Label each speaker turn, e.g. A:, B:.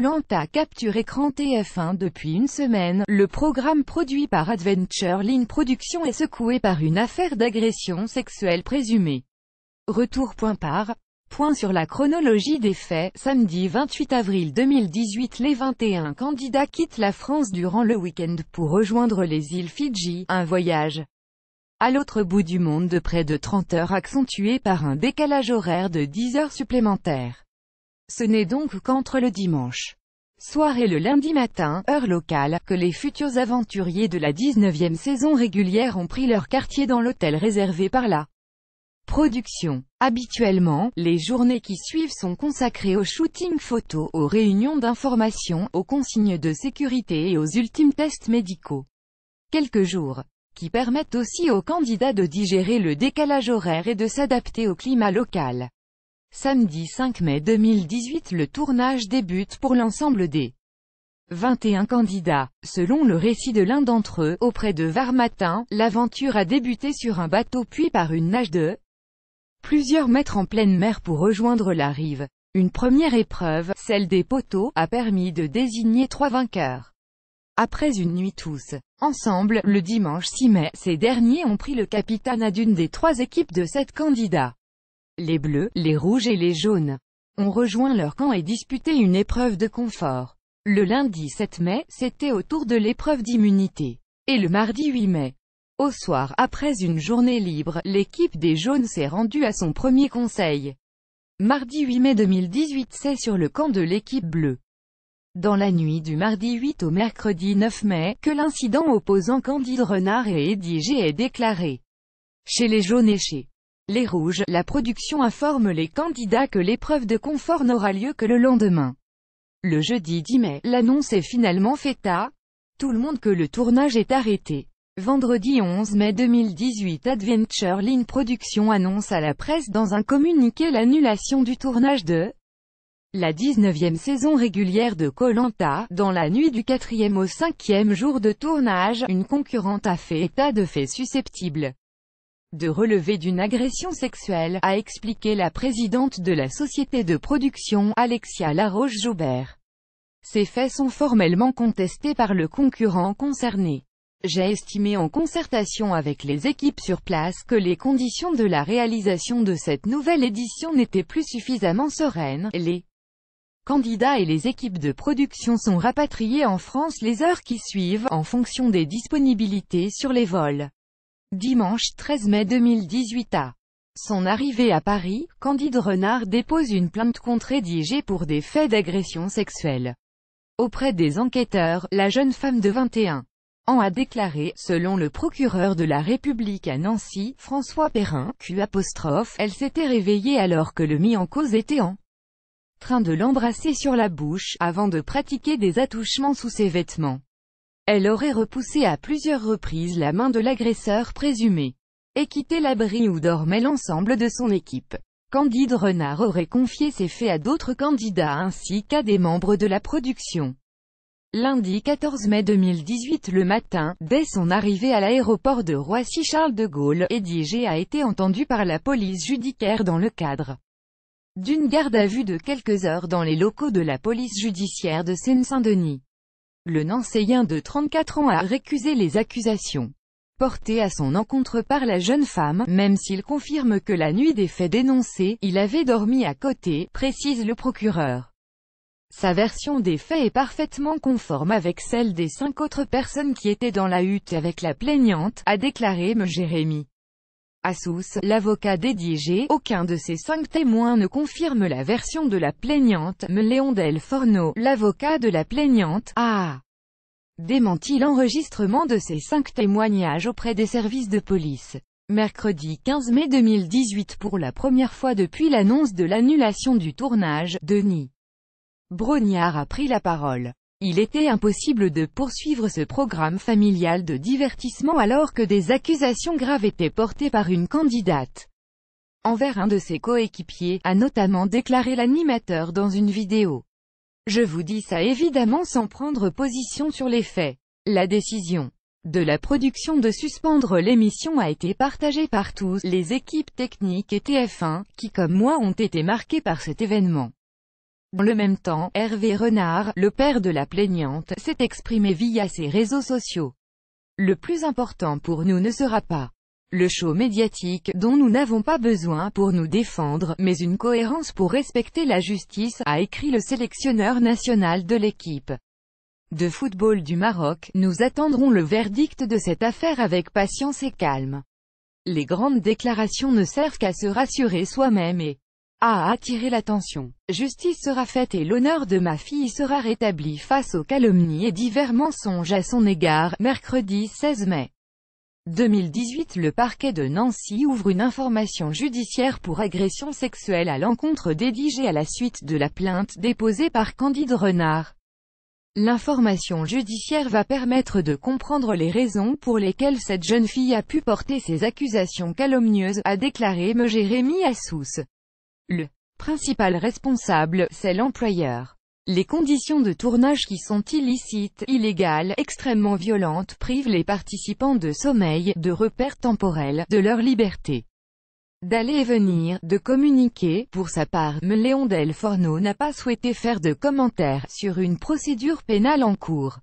A: Lente capture écran TF1 depuis une semaine, le programme produit par Adventure Line Productions est secoué par une affaire d'agression sexuelle présumée. Retour point par Point sur la chronologie des faits, samedi 28 avril 2018 les 21 candidats quittent la France durant le week-end pour rejoindre les îles Fidji, un voyage à l'autre bout du monde de près de 30 heures accentué par un décalage horaire de 10 heures supplémentaires. Ce n'est donc qu'entre le dimanche soir et le lundi matin, heure locale, que les futurs aventuriers de la 19e saison régulière ont pris leur quartier dans l'hôtel réservé par la production. Habituellement, les journées qui suivent sont consacrées au shooting photo, aux réunions d'information, aux consignes de sécurité et aux ultimes tests médicaux. Quelques jours qui permettent aussi aux candidats de digérer le décalage horaire et de s'adapter au climat local. Samedi 5 mai 2018 le tournage débute pour l'ensemble des 21 candidats. Selon le récit de l'un d'entre eux, auprès de Varmatin, l'aventure a débuté sur un bateau puis par une nage de plusieurs mètres en pleine mer pour rejoindre la rive. Une première épreuve, celle des poteaux, a permis de désigner trois vainqueurs. Après une nuit tous, ensemble, le dimanche 6 mai, ces derniers ont pris le capitaine à d'une des trois équipes de sept candidats les bleus, les rouges et les jaunes ont rejoint leur camp et disputé une épreuve de confort. Le lundi 7 mai, c'était au tour de l'épreuve d'immunité. Et le mardi 8 mai, au soir après une journée libre, l'équipe des jaunes s'est rendue à son premier conseil. Mardi 8 mai 2018 c'est sur le camp de l'équipe bleue. Dans la nuit du mardi 8 au mercredi 9 mai, que l'incident opposant Candide Renard et Eddie G est déclaré. Chez les jaunes et les Rouges, la production informe les candidats que l'épreuve de confort n'aura lieu que le lendemain. Le jeudi 10 mai, l'annonce est finalement faite à tout le monde que le tournage est arrêté. Vendredi 11 mai 2018 Adventure Line Production annonce à la presse dans un communiqué l'annulation du tournage de la 19e saison régulière de Colanta, dans la nuit du 4e au 5e jour de tournage, une concurrente a fait état de faits susceptibles de relever d'une agression sexuelle, a expliqué la présidente de la société de production, Alexia Laroche-Joubert. Ces faits sont formellement contestés par le concurrent concerné. J'ai estimé en concertation avec les équipes sur place que les conditions de la réalisation de cette nouvelle édition n'étaient plus suffisamment sereines. Les candidats et les équipes de production sont rapatriés en France les heures qui suivent, en fonction des disponibilités sur les vols. Dimanche 13 mai 2018 à son arrivée à Paris, Candide Renard dépose une plainte contre édigée pour des faits d'agression sexuelle. Auprès des enquêteurs, la jeune femme de 21 ans a déclaré, selon le procureur de la République à Nancy, François Perrin, Q elle s'était réveillée alors que le mis en cause était en train de l'embrasser sur la bouche, avant de pratiquer des attouchements sous ses vêtements. Elle aurait repoussé à plusieurs reprises la main de l'agresseur présumé et quitté l'abri où dormait l'ensemble de son équipe. Candide Renard aurait confié ses faits à d'autres candidats ainsi qu'à des membres de la production. Lundi 14 mai 2018 le matin, dès son arrivée à l'aéroport de Roissy-Charles de Gaulle, Eddie a été entendu par la police judiciaire dans le cadre d'une garde à vue de quelques heures dans les locaux de la police judiciaire de Seine-Saint-Denis. Le Nancéien de 34 ans a récusé les accusations portées à son encontre par la jeune femme, même s'il confirme que la nuit des faits dénoncés, il avait dormi à côté, précise le procureur. Sa version des faits est parfaitement conforme avec celle des cinq autres personnes qui étaient dans la hutte avec la plaignante, a déclaré M. Jérémy. L'avocat l'avocat dédiégé, aucun de ces cinq témoins ne confirme la version de la plaignante, mais Léon Del Forno, l'avocat de la plaignante, a démenti l'enregistrement de ces cinq témoignages auprès des services de police. Mercredi 15 mai 2018 pour la première fois depuis l'annonce de l'annulation du tournage, Denis Brognard a pris la parole. Il était impossible de poursuivre ce programme familial de divertissement alors que des accusations graves étaient portées par une candidate. Envers un de ses coéquipiers, a notamment déclaré l'animateur dans une vidéo. Je vous dis ça évidemment sans prendre position sur les faits. La décision de la production de suspendre l'émission a été partagée par tous les équipes techniques et TF1, qui comme moi ont été marquées par cet événement. Dans le même temps, Hervé Renard, le père de la plaignante, s'est exprimé via ses réseaux sociaux. Le plus important pour nous ne sera pas le show médiatique, dont nous n'avons pas besoin pour nous défendre, mais une cohérence pour respecter la justice, a écrit le sélectionneur national de l'équipe de football du Maroc, nous attendrons le verdict de cette affaire avec patience et calme. Les grandes déclarations ne servent qu'à se rassurer soi-même et a attiré l'attention. Justice sera faite et l'honneur de ma fille sera rétabli face aux calomnies et divers mensonges à son égard, mercredi 16 mai. 2018 Le parquet de Nancy ouvre une information judiciaire pour agression sexuelle à l'encontre dédigée à la suite de la plainte déposée par Candide Renard. L'information judiciaire va permettre de comprendre les raisons pour lesquelles cette jeune fille a pu porter ses accusations calomnieuses, a déclaré M. Jérémy Assous. Le principal responsable, c'est l'employeur. Les conditions de tournage qui sont illicites, illégales, extrêmement violentes privent les participants de sommeil, de repères temporels, de leur liberté. D'aller et venir, de communiquer, pour sa part, Léon Del Forno n'a pas souhaité faire de commentaires sur une procédure pénale en cours.